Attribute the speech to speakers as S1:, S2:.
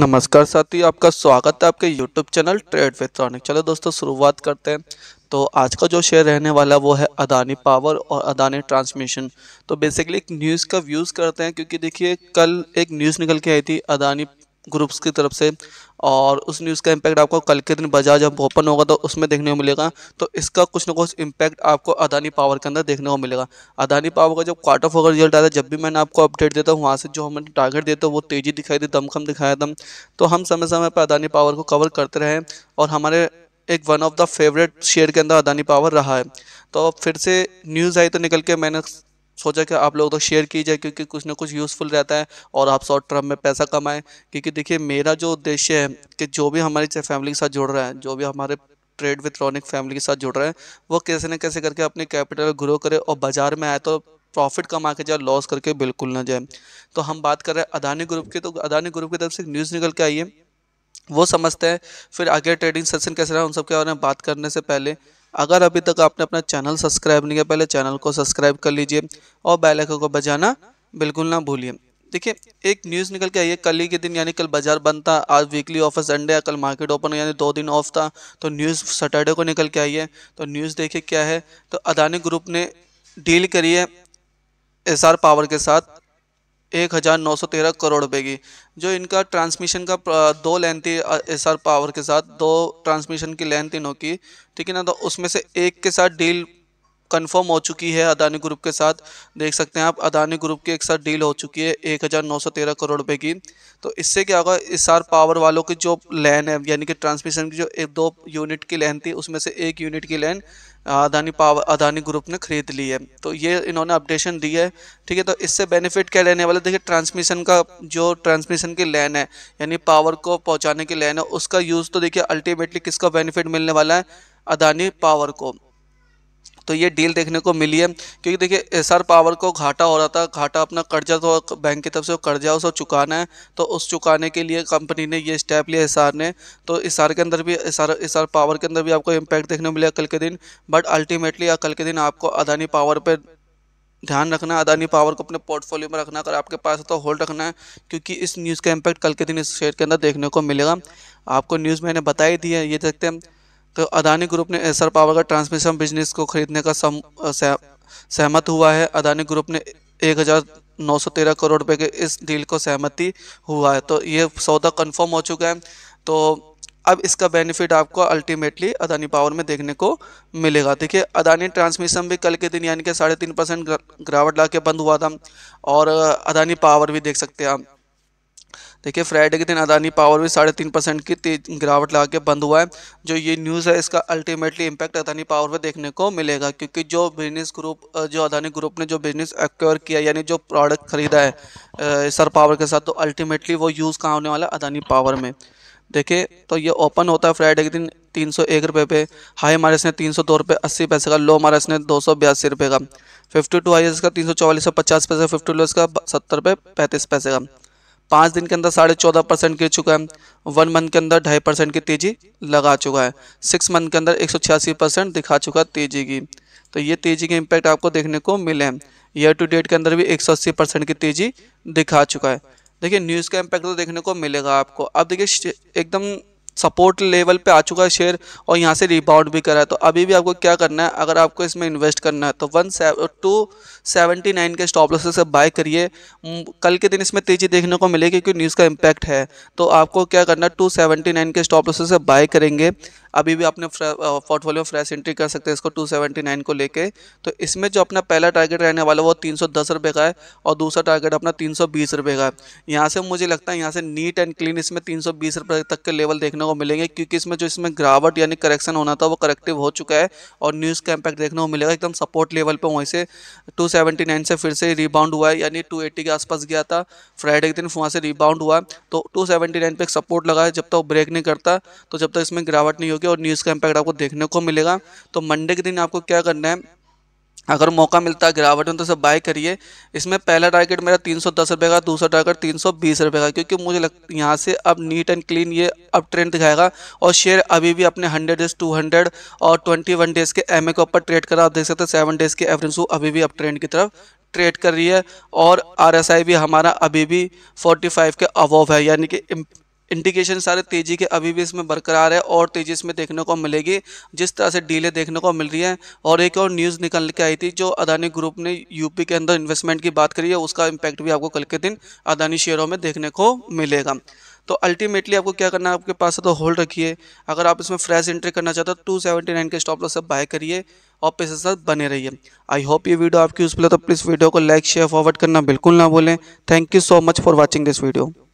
S1: नमस्कार साथियों आपका स्वागत है आपके यूट्यूब चैनल ट्रेड विक्ट्रॉनिक चलो दोस्तों शुरुआत करते हैं तो आज का जो शेयर रहने वाला वो है अदानी पावर और अदानी ट्रांसमिशन तो बेसिकली एक न्यूज़ का व्यूज़ करते हैं क्योंकि देखिए कल एक न्यूज़ निकल के आई थी अदानी ग्रुप्स की तरफ से और उस न्यूज़ का इम्पैक्ट आपको कल के दिन बाजार जब ओपन होगा तो उसमें देखने को मिलेगा तो इसका कुछ ना कुछ इम्पैक्ट आपको अदानी पावर के अंदर देखने को मिलेगा अदानी पावर का जब क्वार्टर ऑफ अगर रिजल्ट आता है जब भी मैंने आपको अपडेट देता हूँ वहाँ से जो हमने टारगेट देते है वो तेज़ी दिखाई दी दमखम दिखाया दम तो हम समय समय पर अदानी पावर को कवर करते रहें और हमारे एक one of the favourite share के अंदर अदानी पावर रहा है तो फिर से न्यूज़ आई तो निकल के मैंने सोचा कि आप लोगों तो शेयर की जाए क्योंकि कुछ ना कुछ यूज़फुल रहता है और आप शॉर्ट टर्म में पैसा कमाएँ क्योंकि देखिए मेरा जो उद्देश्य है कि जो भी हमारी फैमिली के साथ जुड़ रहा है जो भी हमारे ट्रेड विथ रॉनिक फैमिली के साथ जुड़ रहे हैं वो कैसे ना कैसे करके अपने कैपिटल ग्रो करे और बाज़ार में आए तो प्रॉफिट कमा के जाए लॉस करके बिल्कुल ना जाए तो हम बात कर रहे हैं अदानी ग्रुप की तो अदानी ग्रुप की तरफ से न्यूज़ निकल के आई है वो समझते हैं फिर आगे ट्रेडिंग सेशन कैसे रहा उन सब के बारे में बात करने से पहले अगर अभी तक आपने अपना चैनल सब्सक्राइब नहीं किया पहले चैनल को सब्सक्राइब कर लीजिए और बेल आइकन को बजाना बिल्कुल ना भूलिए देखिए एक न्यूज़ निकल के आई है कल ही के दिन यानी कल बाजार बंद था आज वीकली ऑफ़ संडे कल मार्केट ओपन यानी दो दिन ऑफ था तो न्यूज़ सैटरडे को निकल के आई है तो न्यूज़ देखिए क्या है तो अदानी ग्रुप ने डील करी है एसआर पावर के साथ एक हज़ार नौ सौ तेरह करोड़ रुपए की जो इनका ट्रांसमिशन का दो लेंथ थी एस आर पावर के साथ दो ट्रांसमिशन की लेंथ इनों की ठीक है ना तो उसमें से एक के साथ डील कंफर्म हो चुकी है अदानी ग्रुप के साथ देख सकते हैं आप अदानी ग्रुप के एक साथ डील हो चुकी है एक हज़ार नौ सौ तेरह करोड़ रुपए की तो इससे क्या होगा इस सार पावर वालों की जो लैन है यानी कि ट्रांसमिशन की जो एक दो यूनिट की लैन थी उसमें से एक यूनिट की लैन अदानी पावर अदानी ग्रुप ने खरीद ली है तो ये इन्होंने अपडेशन दी है ठीक है तो इससे बेनिफिट क्या लेने वाला देखिए ट्रांसमिशन का जो ट्रांसमिशन की लैन है यानी पावर को पहुँचाने की लैन है उसका यूज़ तो देखिए अल्टीमेटली किसका बेनिफिट मिलने वाला है अदानी पावर को तो ये डील देखने को मिली है क्योंकि देखिए एस पावर को घाटा हो रहा था घाटा अपना कर्जा तो बैंक की तरफ से कर्जा उसको चुकाना है तो उस चुकाने के लिए कंपनी ने ये स्टेप लिया एस ने तो एस के अंदर भी एस आर पावर के अंदर भी आपको इम्पैक्ट देखने को मिला कल के दिन बट अल्टीमेटली कल के दिन आपको अदानी पावर पर ध्यान रखना अदानी पावर को अपने पोर्टफोलियो में रखना अगर आपके पास है तो होल्ड रखना है क्योंकि इस न्यूज़ का इम्पैक्ट कल के दिन इस शेयर के अंदर देखने को मिलेगा आपको न्यूज़ मैंने बता ही दी है ये देखते हैं तो अदानी ग्रुप ने एसर पावर का ट्रांसमिशन बिजनेस को खरीदने का सम सह, सहमत हुआ है अदानी ग्रुप ने एक हज़ार तेरह करोड़ रुपए के इस डील को सहमति हुआ है तो ये सौदा कंफर्म हो चुका है तो अब इसका बेनिफिट आपको अल्टीमेटली अदानी पावर में देखने को मिलेगा देखिए अदानी ट्रांसमिशन भी कल के दिन यानी कि साढ़े तीन परसेंट गिरावट ला के बंद हुआ था और अदानी पावर भी देख सकते हैं आप देखिए फ्राइडे के दिन अदानी पावर भी साढ़े तीन परसेंट की गिरावट लगा के बंद हुआ है जो ये न्यूज़ है इसका अल्टीमेटली इम्पैक्ट अदानी पावर पर देखने को मिलेगा क्योंकि जो बिजनेस ग्रुप जो अदानी ग्रुप ने जो बिजनेस एक्योर किया यानी जो प्रोडक्ट खरीदा है सर पावर के साथ तो अल्टीमेटली वो यूज़ कहाँ होने वाला अदानी पावर में देखिए तो ये ओपन होता है फ्राइडे के दिन तीन सौ एक रुपये पे हाई मारे इसने तीन सौ दो रुपये अस्सी पैसे का लो मारे इसने दो सौ बयासी रुपये का फिफ्टी टू हाई इसका तीन सौ चौवालीस सौ पचास पैसे फिफ्टी टू इसका सत्तर रुपये पैंतीस पैसे का पाँच दिन के अंदर साढ़े चौदह परसेंट गिर चुका है वन मंथ के अंदर ढाई परसेंट की तेज़ी लगा चुका है सिक्स मंथ के अंदर एक सौ छियासी परसेंट दिखा चुका है तेज़ी की तो ये तेज़ी के इम्पैक्ट आपको देखने को मिले हैं ईयर टू डेट के अंदर भी एक सौ अस्सी परसेंट की तेज़ी दिखा चुका है देखिए न्यूज़ का इम्पैक्ट तो देखने को मिलेगा आपको अब देखिए एकदम सपोर्ट लेवल पे आ चुका है शेयर और यहाँ से रिबाउंड भी करा है तो अभी भी आपको क्या करना है अगर आपको इसमें इन्वेस्ट करना है तो वन टू सेवेंटी नाइन के स्टॉप लॉसेस से बाय करिए कल के दिन इसमें तेज़ी देखने को मिलेगी क्योंकि न्यूज़ का इम्पैक्ट है तो आपको क्या करना है टू सेवेंटी नाइन के स्टॉप लॉसेस से बाय करेंगे अभी भी आपने पोर्टफोलियो फ्रेश एंट्री कर सकते हैं इसको टू सेवेंटी नाइन को लेके तो इसमें जो अपना पहला टारगेट रहने वाला वो तीन सौ दस रुपये का है और दूसरा टारगेट अपना तीन सौ बीस रुपये का है यहाँ से मुझे लगता है यहाँ से नीट एंड क्लीन इसमें तीन सौ बीस रुपये तक के लेवल देखने को मिलेंगे क्योंकि इसमें जो इसमें गिरावट यानी करेक्शन होना था वो करेक्टिव हो चुका है और न्यूज़ का इम्पैक्ट देखने को मिलेगा एकदम सपोर्ट लेवल पर वहीं से टू से फिर से रिबाउंड हुआ है यानी टू के आसपास गया था फ्राइडे के दिन वहाँ से रिबाउंड हुआ तो टू पे एक सपोर्ट लगा है जब तक ब्रेक नहीं करता तो जब तक इसमें गिरावट नहीं होगी और न्यूज़ का इम्पैक्ट आपको देखने को मिलेगा तो मंडे के दिन आपको क्या करना है अगर मौका मिलता है गिरावट में तो सब बाय करिए इसमें पहला टारगेट मेरा तीन सौ दस रुपये का दूसरा टारगेट तीन सौ बीस रुपये का क्योंकि मुझे लग यहाँ से अब नीट एंड क्लीन ये अब ट्रेंड दिखाएगा और शेयर अभी भी अपने हंड्रेड डेज टू हंड्रेड और ट्वेंटी वन डेज़ के एम के ऊपर ट्रेड करा आप देख सकते हैं सेवन डेज़ के एवरेज अभी भी अब ट्रेंड की तरफ ट्रेड कर रही है और आई भी हमारा अभी भी फाइव के अवॉव है यानी कि इंडिकेशन सारे तेज़ी के अभी भी इसमें बरकरार है और तेज़ी इसमें देखने को मिलेगी जिस तरह से डीले देखने को मिल रही है और एक और न्यूज़ निकल के आई थी जो अदानी ग्रुप ने यूपी के अंदर इन्वेस्टमेंट की बात करी है उसका इम्पैक्ट भी आपको कल के दिन अदानी शेयरों में देखने को मिलेगा तो अल्टीमेटली आपको क्या करना है आपके पास है तो होल्ड रखिए अगर आप इसमें फ्रेश एंट्री करना चाहते हो टू सेवेंटी नाइन के स्टॉप लॉस से बाय करिए और पैसे साथ बने रहिए आई होप ये वीडियो आपकी यूजफुल है तो प्लीज़ वीडियो को लाइक शेयर फॉरवर्ड करना बिल्कुल ना भूलें thank you so much for watching this video